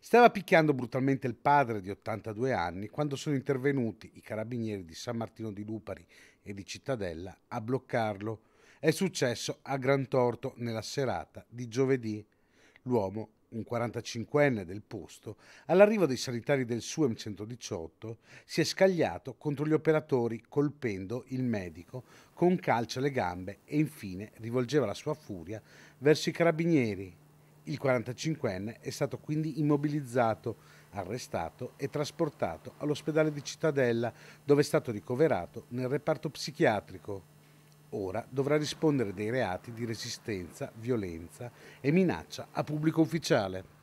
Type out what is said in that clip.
Stava picchiando brutalmente il padre di 82 anni quando sono intervenuti i carabinieri di San Martino di Lupari e di Cittadella a bloccarlo. È successo a gran torto nella serata di giovedì. L'uomo, un 45enne del posto, all'arrivo dei sanitari del SUEM 118, si è scagliato contro gli operatori colpendo il medico con calcio alle gambe e infine rivolgeva la sua furia verso i carabinieri il 45enne è stato quindi immobilizzato, arrestato e trasportato all'ospedale di Cittadella, dove è stato ricoverato nel reparto psichiatrico. Ora dovrà rispondere dei reati di resistenza, violenza e minaccia a pubblico ufficiale.